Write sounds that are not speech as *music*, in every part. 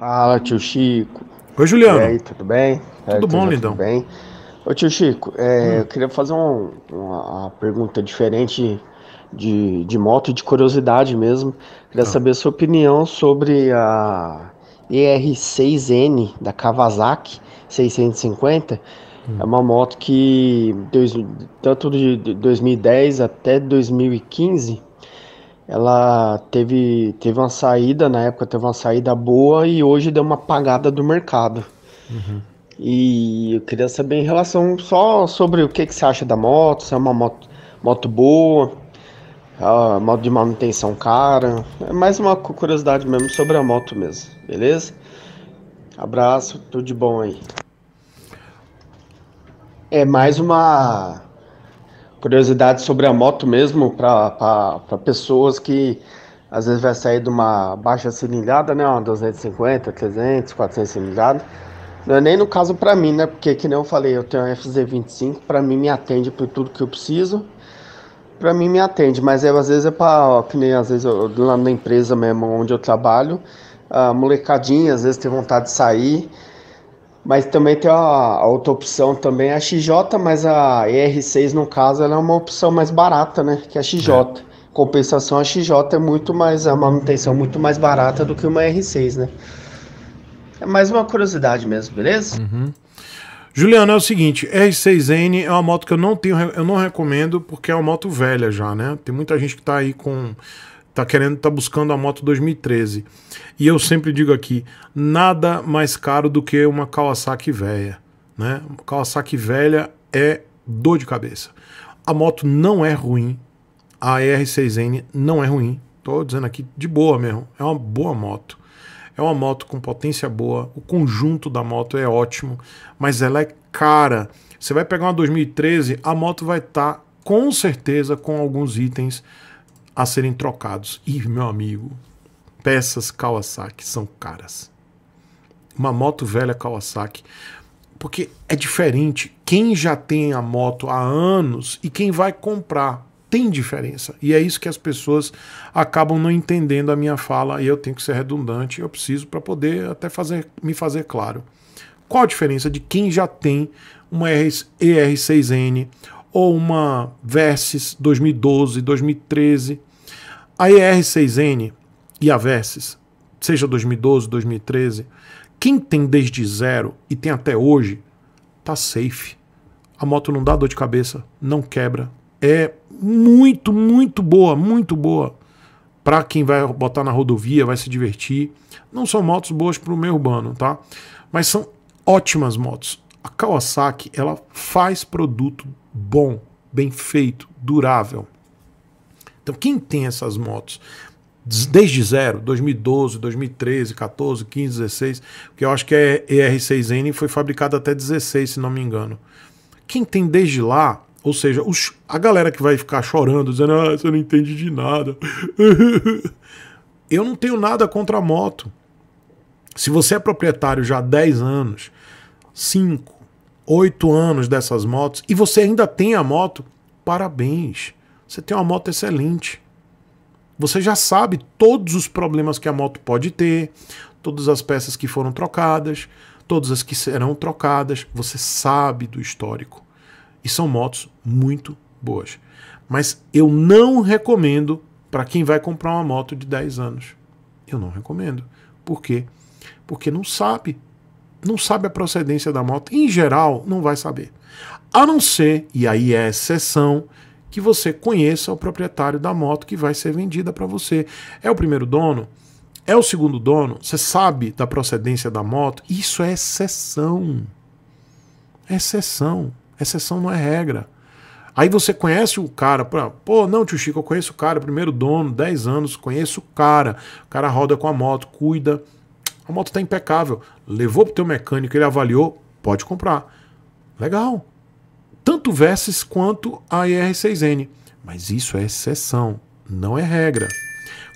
Fala, tio Chico. Oi, Juliano. E aí, tudo bem? Tudo bom, tudo lindão? Tudo bem. Ô, tio Chico, é, hum. eu queria fazer um, uma, pergunta diferente de, de moto, de curiosidade mesmo. Queria ah. saber a sua opinião sobre a ER6N da Kawasaki 650. Hum. É uma moto que, tanto de 2010 até 2015 ela teve, teve uma saída, na época teve uma saída boa e hoje deu uma apagada do mercado. Uhum. E eu queria saber em relação só sobre o que, que você acha da moto, se é uma moto, moto boa, a moto de manutenção cara. É mais uma curiosidade mesmo sobre a moto mesmo, beleza? Abraço, tudo de bom aí. É mais uma curiosidade sobre a moto mesmo para pessoas que às vezes vai sair de uma baixa cilindrada, né, uma 250, 300, 400 cilindrada. Não é nem no caso para mim, né? Porque que nem eu falei, eu tenho um FZ25, para mim me atende por tudo que eu preciso. Para mim me atende, mas eu, às vezes é para, que nem às vezes eu, lá na empresa mesmo onde eu trabalho, a molecadinha às vezes tem vontade de sair mas também tem a, a, outra opção também, a XJ, mas a ER6 no caso ela é uma opção mais barata, né? Que a XJ. É. Compensação a XJ é muito mais é a manutenção muito mais barata do que uma R6, né? É mais uma curiosidade mesmo, beleza? Uhum. Juliano, é o seguinte, R6N é uma moto que eu não tenho, eu não recomendo porque é uma moto velha já, né? Tem muita gente que tá aí com Tá querendo, tá buscando a moto 2013. E eu sempre digo aqui, nada mais caro do que uma Kawasaki velha, né? Uma Kawasaki velha é dor de cabeça. A moto não é ruim, a R6N não é ruim. Tô dizendo aqui de boa mesmo, é uma boa moto. É uma moto com potência boa, o conjunto da moto é ótimo, mas ela é cara. Você vai pegar uma 2013, a moto vai estar tá, com certeza com alguns itens a serem trocados. E, meu amigo, peças Kawasaki são caras. Uma moto velha Kawasaki. Porque é diferente. Quem já tem a moto há anos e quem vai comprar tem diferença. E é isso que as pessoas acabam não entendendo a minha fala e eu tenho que ser redundante, eu preciso para poder até fazer me fazer claro. Qual a diferença de quem já tem uma ER6N ou uma Versys 2012, 2013. A ER6N e a Versys, seja 2012, 2013, quem tem desde zero e tem até hoje, tá safe. A moto não dá dor de cabeça, não quebra. É muito, muito boa, muito boa. Para quem vai botar na rodovia, vai se divertir. Não são motos boas para o meio urbano, tá? Mas são ótimas motos. A Kawasaki, ela faz produto bom, bem feito, durável. Então, quem tem essas motos? Desde zero, 2012, 2013, 14, 15, 16, porque eu acho que a ER6N foi fabricada até 16, se não me engano. Quem tem desde lá, ou seja, os, a galera que vai ficar chorando, dizendo, ah, você não entende de nada. *laughs* eu não tenho nada contra a moto. Se você é proprietário já há 10 anos, 5, oito anos dessas motos e você ainda tem a moto, parabéns. Você tem uma moto excelente. Você já sabe todos os problemas que a moto pode ter, todas as peças que foram trocadas, todas as que serão trocadas. Você sabe do histórico. E são motos muito boas. Mas eu não recomendo para quem vai comprar uma moto de 10 anos. Eu não recomendo. Por quê? Porque não sabe não sabe a procedência da moto, em geral, não vai saber. A não ser, e aí é exceção, que você conheça o proprietário da moto que vai ser vendida para você. É o primeiro dono? É o segundo dono? Você sabe da procedência da moto? Isso é exceção. É exceção. Exceção não é regra. Aí você conhece o cara, pô, não, tio Chico, eu conheço o cara, primeiro dono, 10 anos, conheço o cara. O cara roda com a moto, cuida a moto está impecável. Levou para o teu mecânico, ele avaliou, pode comprar. Legal. Tanto Versys quanto a IR6N. Mas isso é exceção, não é regra.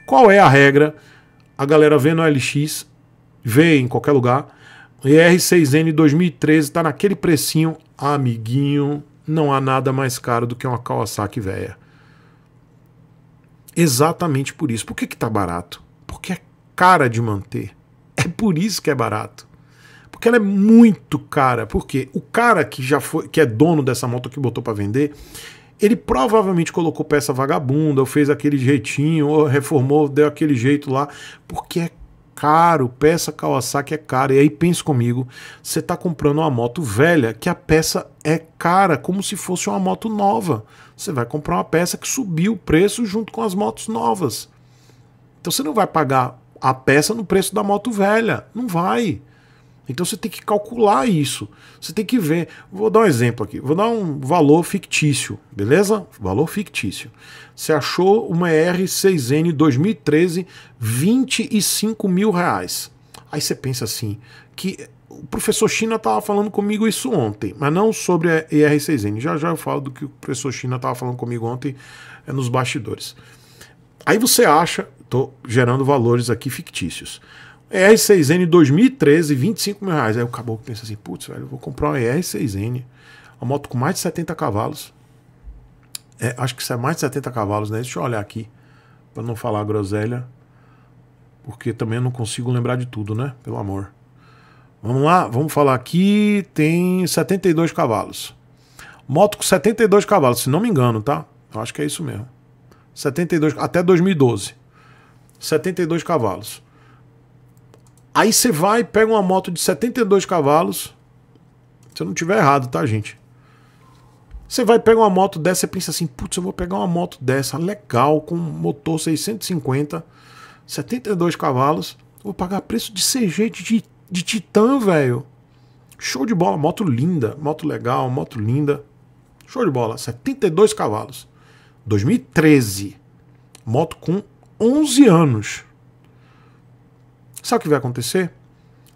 Qual é a regra? A galera vê no LX, vê em qualquer lugar. IR6N 2013 está naquele precinho, amiguinho, não há nada mais caro do que uma Kawasaki velha. Exatamente por isso. Por que está barato? Porque é cara de manter. É por isso que é barato. Porque ela é muito cara. Porque o cara que já foi, que é dono dessa moto que botou para vender, ele provavelmente colocou peça vagabunda, ou fez aquele jeitinho, ou reformou, deu aquele jeito lá, porque é caro, peça Kawasaki é cara. E aí pensa comigo, você está comprando uma moto velha que a peça é cara, como se fosse uma moto nova. Você vai comprar uma peça que subiu o preço junto com as motos novas. Então você não vai pagar a peça no preço da moto velha. Não vai. Então você tem que calcular isso. Você tem que ver. Vou dar um exemplo aqui. Vou dar um valor fictício, beleza? Valor fictício. Você achou uma R6N 2013, 25 mil reais. Aí você pensa assim, que o professor China estava falando comigo isso ontem, mas não sobre a ER6N. Já já eu falo do que o professor China estava falando comigo ontem é, nos bastidores. Aí você acha tô gerando valores aqui fictícios. R6N 2013, 25 mil reais. Aí o caboclo pensa assim, putz, velho, vou comprar uma R6N. Uma moto com mais de 70 cavalos. É, acho que isso é mais de 70 cavalos, né? Deixa eu olhar aqui, para não falar groselha. Porque também eu não consigo lembrar de tudo, né? Pelo amor. Vamos lá, vamos falar aqui. Tem 72 cavalos. Moto com 72 cavalos, se não me engano, tá? Eu acho que é isso mesmo. 72, até 2012. 72 cavalos. Aí você vai e pega uma moto de 72 cavalos. Se eu não tiver errado, tá, gente? Você vai pegar uma moto dessa e pensa assim: putz, eu vou pegar uma moto dessa, legal, com motor 650, 72 cavalos. Vou pagar preço de CG de, de Titan, velho. Show de bola, moto linda, moto legal, moto linda. Show de bola, 72 cavalos. 2013. Moto com 11 anos. Sabe o que vai acontecer?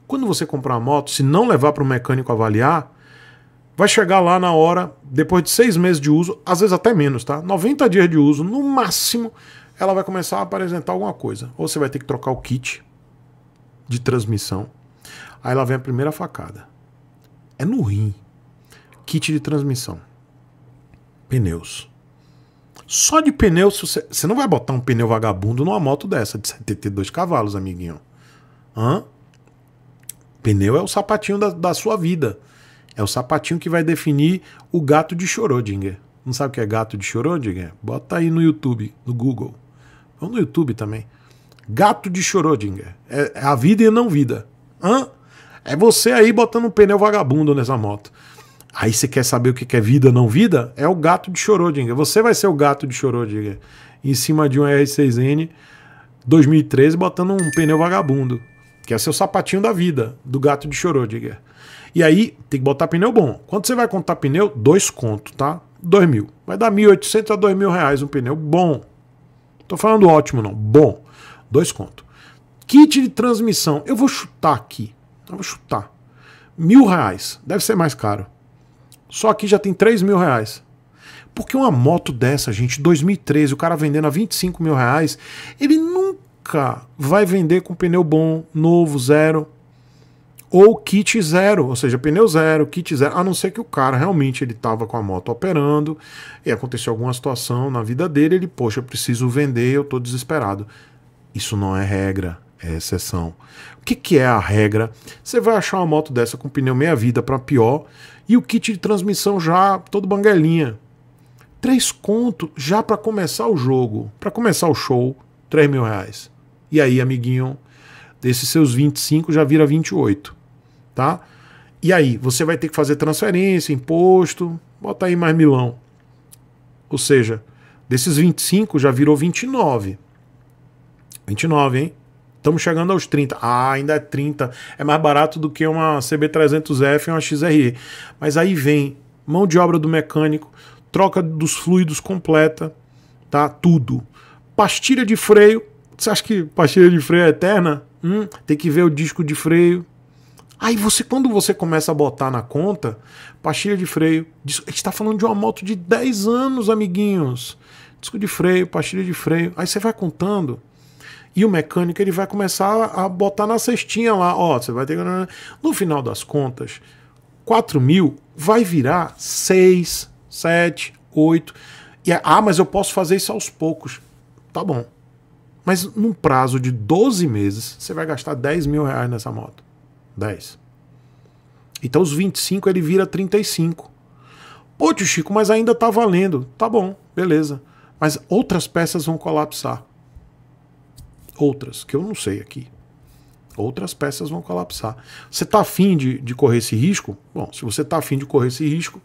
Quando você comprar a moto, se não levar para o mecânico avaliar, vai chegar lá na hora, depois de seis meses de uso, às vezes até menos, tá? 90 dias de uso, no máximo, ela vai começar a apresentar alguma coisa. Ou você vai ter que trocar o kit de transmissão. Aí ela vem a primeira facada. É no rim. Kit de transmissão. Pneus. Só de pneu, você, você não vai botar um pneu vagabundo numa moto dessa de 72 cavalos, amiguinho. Hã? Pneu é o sapatinho da, da sua vida. É o sapatinho que vai definir o gato de Schrödinger. Não sabe o que é gato de Schrödinger? Bota aí no YouTube, no Google. Ou no YouTube também. Gato de Schrödinger. É, é a vida e a não vida. Hã? É você aí botando um pneu vagabundo nessa moto. Aí você quer saber o que é vida não vida? É o gato de Schrödinger. Você vai ser o gato de Schrödinger em cima de um R6N 2013 botando um pneu vagabundo, que é seu sapatinho da vida, do gato de Schrödinger. E aí tem que botar pneu bom. Quando você vai contar pneu, dois conto, tá? Dois mil. Vai dar 1.800 a dois mil reais um pneu bom. Tô falando ótimo não, bom. Dois conto. Kit de transmissão, eu vou chutar aqui. Eu vou chutar. Mil reais. Deve ser mais caro. Só aqui já tem 3 mil reais. Porque uma moto dessa, gente, 2013, o cara vendendo a 25 mil reais, ele nunca vai vender com pneu bom, novo, zero, ou kit zero, ou seja, pneu zero, kit zero, a não ser que o cara realmente ele estava com a moto operando e aconteceu alguma situação na vida dele, ele, poxa, eu preciso vender, eu estou desesperado. Isso não é regra é exceção. O que, que é a regra? Você vai achar uma moto dessa com pneu meia-vida para pior e o kit de transmissão já todo banguelinha. Três conto já para começar o jogo, para começar o show, 3 mil reais. E aí, amiguinho, desses seus 25 já vira 28, tá? E aí, você vai ter que fazer transferência, imposto, bota aí mais milão. Ou seja, desses 25 já virou 29. 29, hein? Estamos chegando aos 30. Ah, ainda é 30. É mais barato do que uma CB300F e uma XRE. Mas aí vem mão de obra do mecânico, troca dos fluidos completa, tá? Tudo. Pastilha de freio. Você acha que pastilha de freio é eterna? Hum, tem que ver o disco de freio. Aí você, quando você começa a botar na conta, pastilha de freio, disco, a gente está falando de uma moto de 10 anos, amiguinhos. Disco de freio, pastilha de freio. Aí você vai contando. E o mecânico ele vai começar a botar na cestinha lá, ó, você vai ter No final das contas, 4 mil vai virar 6, 7, 8. E é, ah, mas eu posso fazer isso aos poucos. Tá bom. Mas num prazo de 12 meses, você vai gastar 10 mil reais nessa moto. 10. Então os 25 ele vira 35. Pô, tio Chico, mas ainda tá valendo. Tá bom, beleza. Mas outras peças vão colapsar outras, que eu não sei aqui. Outras peças vão colapsar. Você está afim de, de correr esse risco? Bom, se você está afim de correr esse risco,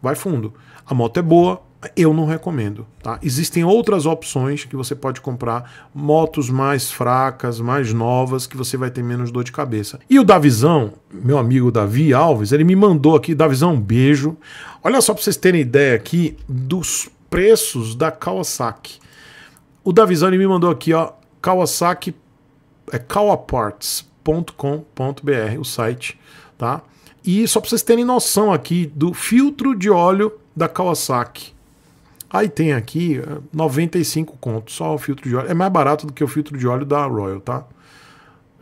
vai fundo. A moto é boa, eu não recomendo. Tá? Existem outras opções que você pode comprar, motos mais fracas, mais novas, que você vai ter menos dor de cabeça. E o Davizão, meu amigo Davi Alves, ele me mandou aqui, Davizão, um beijo. Olha só para vocês terem ideia aqui dos preços da Kawasaki. O Davizão ele me mandou aqui, ó, Kawasaki é kawaparts.com.br, o site, tá? E só para vocês terem noção aqui do filtro de óleo da Kawasaki. Aí tem aqui 95 eh, conto, só o filtro de óleo. É mais barato do que o filtro de óleo da Royal, tá?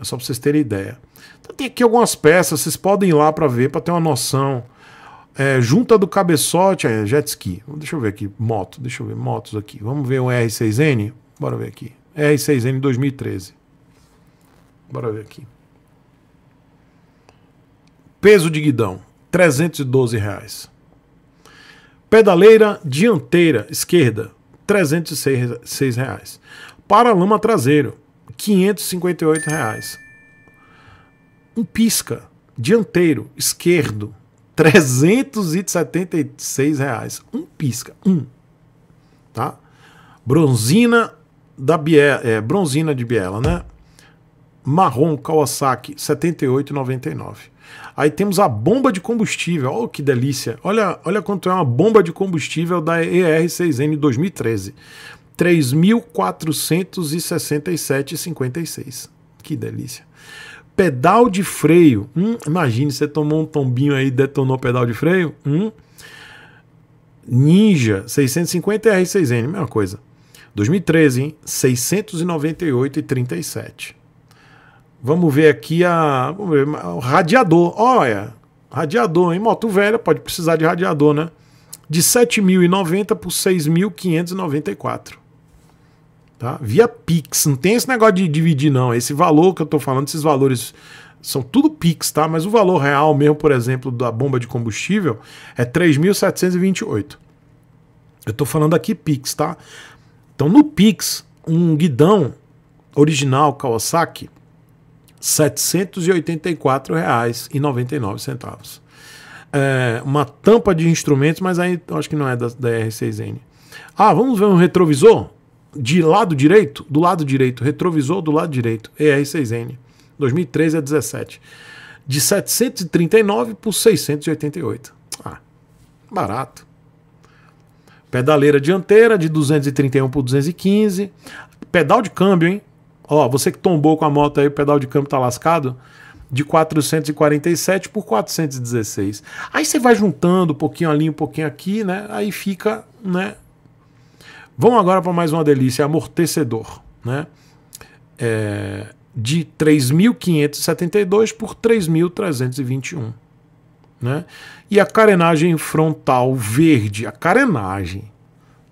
É só para vocês terem ideia. Então, tem aqui algumas peças, vocês podem ir lá para ver, para ter uma noção. É, junta do cabeçote, é, jet ski. Deixa eu ver aqui, moto, deixa eu ver, motos aqui. Vamos ver o R6N? Bora ver aqui. R6N 2013. Bora ver aqui. Peso de guidão, 312 reais. Pedaleira dianteira esquerda, 306 reais. Paralama traseiro, 558 reais. Um pisca dianteiro esquerdo, 376 reais. Um pisca, um, tá? Bronzina da Biela, é, bronzina de Biela, né? Marrom Kawasaki 78,99. Aí temos a bomba de combustível. Oh, que delícia. Olha, olha quanto é uma bomba de combustível da ER6N 2013. 3.467,56. Que delícia. Pedal de freio. Hum, imagine, você tomou um tombinho aí detonou o pedal de freio. Hum. Ninja 650 R6N, mesma coisa. 2013, hein? 698,37. Vamos ver aqui a, ver, o radiador. Olha, radiador, hein? Moto velha, pode precisar de radiador, né? De 7.090 por 6.594. Tá? Via Pix. Não tem esse negócio de dividir, não. Esse valor que eu estou falando, esses valores são tudo Pix, tá? Mas o valor real mesmo, por exemplo, da bomba de combustível é 3.728. Eu estou falando aqui Pix, tá? Então no Pix, um guidão original Kawasaki, R$ 784,99. É, uma tampa de instrumentos, mas aí acho que não é da, da R6N. Ah, vamos ver um retrovisor? De lado direito? Do lado direito. Retrovisor do lado direito. ER6N. 2013 a 17. De 739 por 688. Ah, barato. Pedaleira dianteira de 231 por 215. Pedal de câmbio, hein? Ó, você que tombou com a moto aí, o pedal de câmbio tá lascado. De 447 por 416. Aí você vai juntando um pouquinho ali, um pouquinho aqui, né? Aí fica, né? Vamos agora para mais uma delícia, amortecedor, né? É, de 3.572 por 3.321, né? e a carenagem frontal verde, a carenagem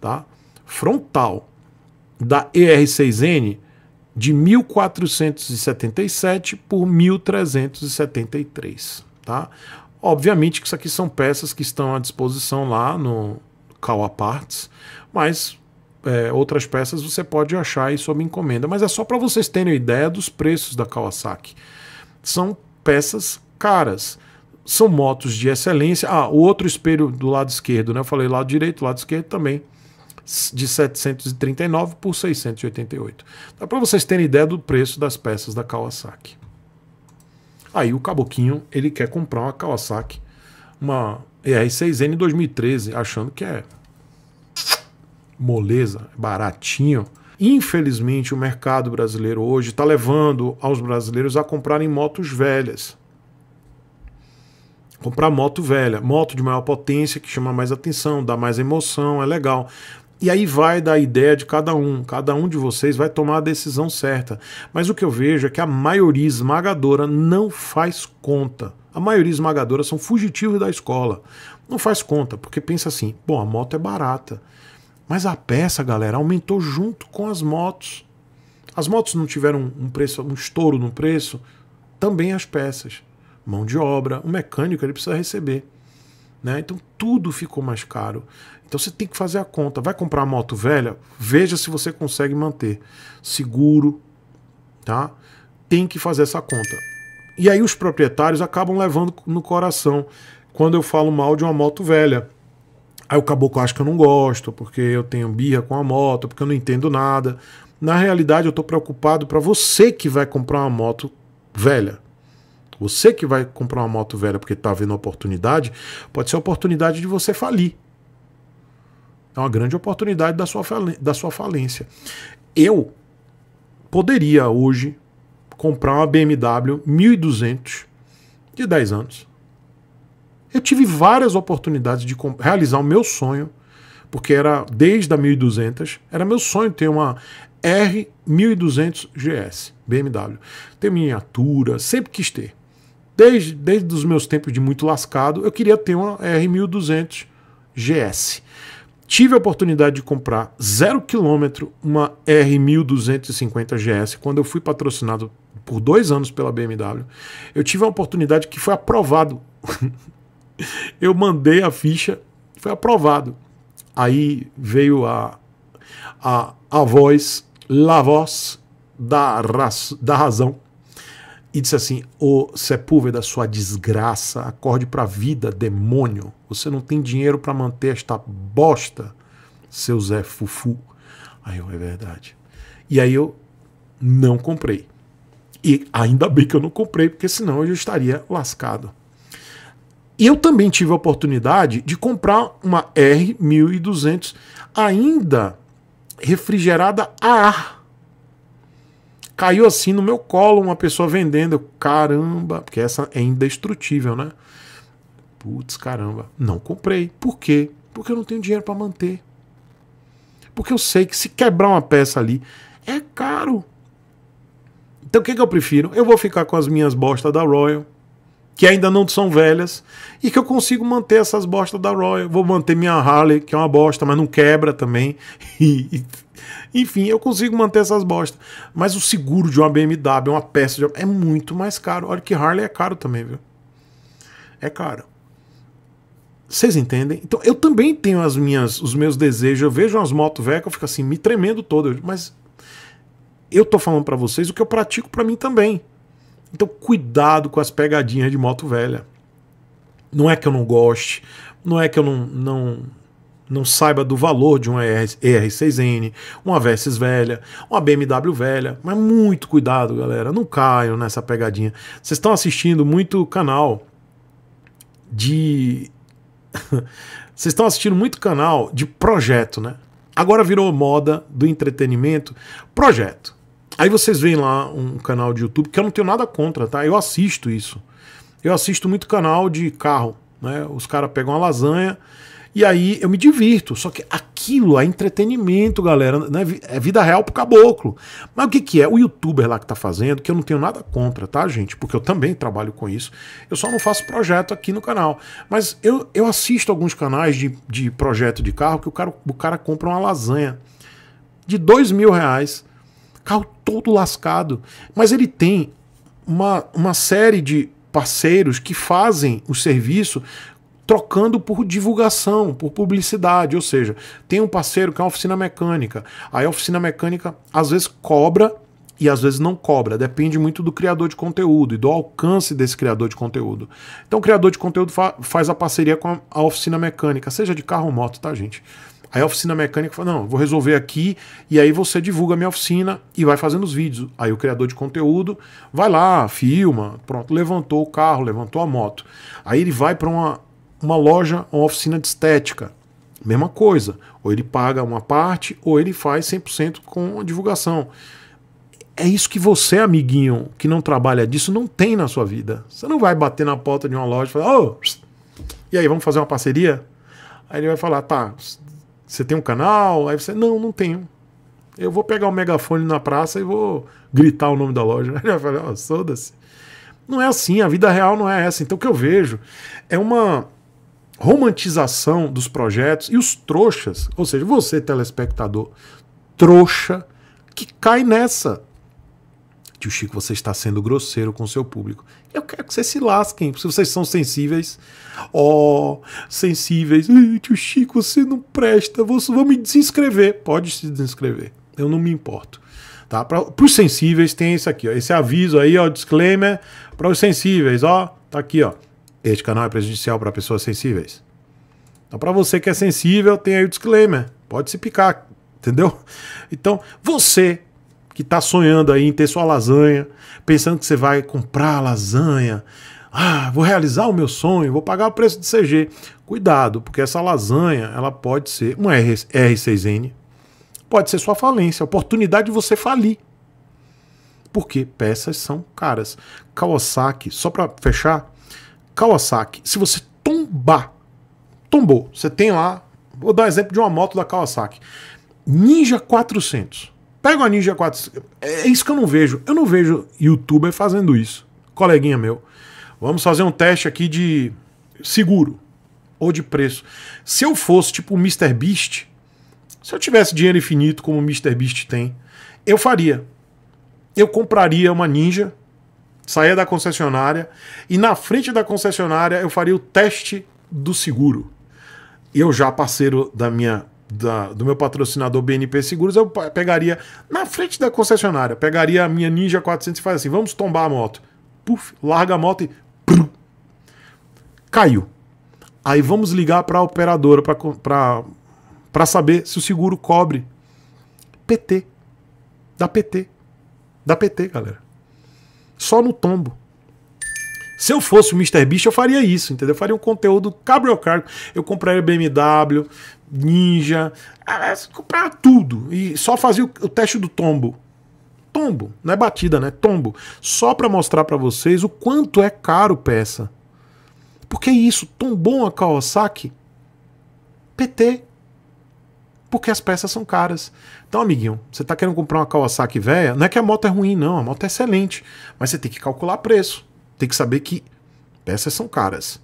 tá? frontal da ER6N de 1477 por 1373. Tá? Obviamente que isso aqui são peças que estão à disposição lá no Kawa Parts, mas é, outras peças você pode achar aí sob encomenda. Mas é só para vocês terem ideia dos preços da Kawasaki. São peças caras são motos de excelência. Ah, o outro espelho do lado esquerdo, né? Eu falei lado direito, lado esquerdo também de 739 por 688. Dá para vocês terem ideia do preço das peças da Kawasaki. Aí o caboquinho, ele quer comprar uma Kawasaki, uma ER6N 2013, achando que é moleza, baratinho. Infelizmente, o mercado brasileiro hoje está levando aos brasileiros a comprarem motos velhas comprar moto velha, moto de maior potência que chama mais atenção, dá mais emoção, é legal. E aí vai da ideia de cada um, cada um de vocês vai tomar a decisão certa. Mas o que eu vejo é que a maioria esmagadora não faz conta. A maioria esmagadora são fugitivos da escola. Não faz conta, porque pensa assim: bom, a moto é barata. Mas a peça, galera, aumentou junto com as motos. As motos não tiveram um preço, um estouro no preço, também as peças mão de obra, o mecânico ele precisa receber. Né? Então tudo ficou mais caro. Então você tem que fazer a conta. Vai comprar uma moto velha? Veja se você consegue manter. Seguro, tá? Tem que fazer essa conta. E aí os proprietários acabam levando no coração quando eu falo mal de uma moto velha. Aí o caboclo acha que eu não gosto, porque eu tenho birra com a moto, porque eu não entendo nada. Na realidade, eu estou preocupado para você que vai comprar uma moto velha. Você que vai comprar uma moto velha porque está vendo oportunidade, pode ser a oportunidade de você falir. É uma grande oportunidade da sua, da sua falência. Eu poderia hoje comprar uma BMW 1200 de 10 anos. Eu tive várias oportunidades de realizar o meu sonho, porque era desde a 1200, era meu sonho ter uma R1200 GS BMW. Ter miniatura, sempre quis ter desde, desde os meus tempos de muito lascado, eu queria ter uma R1200 GS. Tive a oportunidade de comprar zero quilômetro uma R1250 GS quando eu fui patrocinado por dois anos pela BMW. Eu tive uma oportunidade que foi aprovado. *laughs* eu mandei a ficha, foi aprovado. Aí veio a, a, a voz, la voz da, raz, da razão e disse assim: Ô Sepúlveda, sua desgraça, acorde para a vida, demônio. Você não tem dinheiro para manter esta bosta, seu Zé Fufu. Aí eu, é verdade. E aí eu não comprei. E ainda bem que eu não comprei, porque senão eu já estaria lascado. E eu também tive a oportunidade de comprar uma R1200 ainda refrigerada a ar Caiu assim no meu colo uma pessoa vendendo. Caramba, porque essa é indestrutível, né? Putz, caramba, não comprei. Por quê? Porque eu não tenho dinheiro para manter. Porque eu sei que se quebrar uma peça ali é caro. Então o que, que eu prefiro? Eu vou ficar com as minhas bostas da Royal que ainda não são velhas e que eu consigo manter essas bostas da Royal. Vou manter minha Harley, que é uma bosta, mas não quebra também. *laughs* E, enfim, eu consigo manter essas bostas. Mas o seguro de uma BMW, uma peça de é muito mais caro. Olha que Harley é caro também, viu? É caro. Vocês entendem? Então eu também tenho as minhas, os meus desejos. Eu vejo umas motos velhas, eu fico assim, me tremendo todo. Mas eu tô falando para vocês o que eu pratico para mim também. Então, cuidado com as pegadinhas de moto velha. Não é que eu não goste, não é que eu não, não, não saiba do valor de uma ER6N, uma Versys velha, uma BMW velha, mas muito cuidado, galera, não caiam nessa pegadinha. Vocês estão assistindo muito canal de *laughs* vocês estão assistindo muito canal de projeto, né? Agora virou moda do entretenimento, projeto. Aí vocês veem lá um canal de YouTube que eu não tenho nada contra, tá? Eu assisto isso. Eu assisto muito canal de carro, né? Os caras pegam uma lasanha e aí eu me divirto. Só que aquilo é entretenimento, galera. Né? É vida real pro caboclo. Mas o que, que é? O youtuber lá que tá fazendo, que eu não tenho nada contra, tá, gente? Porque eu também trabalho com isso. Eu só não faço projeto aqui no canal. Mas eu, eu assisto alguns canais de, de projeto de carro que o cara, o cara compra uma lasanha de dois mil reais carro todo lascado. Mas ele tem uma, uma série de parceiros que fazem o serviço trocando por divulgação, por publicidade, ou seja, tem um parceiro que é uma oficina mecânica. Aí a oficina mecânica às vezes cobra e às vezes não cobra, depende muito do criador de conteúdo e do alcance desse criador de conteúdo. Então o criador de conteúdo fa faz a parceria com a, a oficina mecânica, seja de carro ou moto, tá, gente? Aí a oficina mecânica fala: não, vou resolver aqui, e aí você divulga a minha oficina e vai fazendo os vídeos. Aí o criador de conteúdo vai lá, filma, pronto, levantou o carro, levantou a moto. Aí ele vai para uma, uma loja, uma oficina de estética. Mesma coisa. Ou ele paga uma parte, ou ele faz 100% com a divulgação. É isso que você, amiguinho, que não trabalha disso, não tem na sua vida. Você não vai bater na porta de uma loja e falar: oh, e aí, vamos fazer uma parceria? Aí ele vai falar: tá, você tem um canal? Aí você, não, não tenho. Eu vou pegar o megafone na praça e vou gritar o nome da loja. Aí *laughs* eu falei, ó, oh, soda-se. Não é assim, a vida real não é essa. Então o que eu vejo é uma romantização dos projetos e os trouxas, ou seja, você telespectador, trouxa, que cai nessa. Tio Chico, você está sendo grosseiro com o seu público. Eu quero que vocês se lasquem, se vocês são sensíveis. Oh, sensíveis. Tio Chico, você não presta, você vai me desinscrever. Pode se desinscrever, eu não me importo. Tá? Para os sensíveis tem esse aqui, ó, esse aviso aí, ó, disclaimer para os sensíveis, ó, tá aqui, ó. Este canal é prejudicial para pessoas sensíveis. Então, para você que é sensível, tem aí o disclaimer. Pode se picar, entendeu? Então, você que está sonhando aí em ter sua lasanha, pensando que você vai comprar a lasanha, ah, vou realizar o meu sonho, vou pagar o preço de CG. Cuidado, porque essa lasanha ela pode ser uma R, R6N, pode ser sua falência, oportunidade de você falir. Porque peças são caras. Kawasaki, só para fechar, Kawasaki, se você tombar, tombou, você tem lá, vou dar exemplo de uma moto da Kawasaki, Ninja 400. Pega uma Ninja 4. É, é isso que eu não vejo. Eu não vejo youtuber fazendo isso. Coleguinha meu, vamos fazer um teste aqui de seguro ou de preço. Se eu fosse tipo o Mr. Beast, se eu tivesse dinheiro infinito como o Mr. Beast tem, eu faria. Eu compraria uma Ninja, saia da concessionária e na frente da concessionária eu faria o teste do seguro. Eu já parceiro da minha da, do meu patrocinador BNP Seguros, eu pegaria na frente da concessionária, pegaria a minha Ninja 400 e faz assim: vamos tombar a moto. Puf, larga a moto e. Prum, caiu. Aí vamos ligar para a operadora para saber se o seguro cobre. PT. Da PT. Da PT, galera. Só no tombo. Se eu fosse o Mr. Beast, eu faria isso, entendeu? Eu faria um conteúdo cargo Eu compraria BMW, Ninja, comprava ah, é tudo e só fazia o teste do tombo. Tombo, não é batida, né? Tombo. Só para mostrar para vocês o quanto é caro peça. Porque é isso tombou a Kawasaki PT. Porque as peças são caras. Então, amiguinho, você tá querendo comprar uma Kawasaki velha? Não é que a moto é ruim, não. A moto é excelente. Mas você tem que calcular preço. Tem que saber que peças são caras.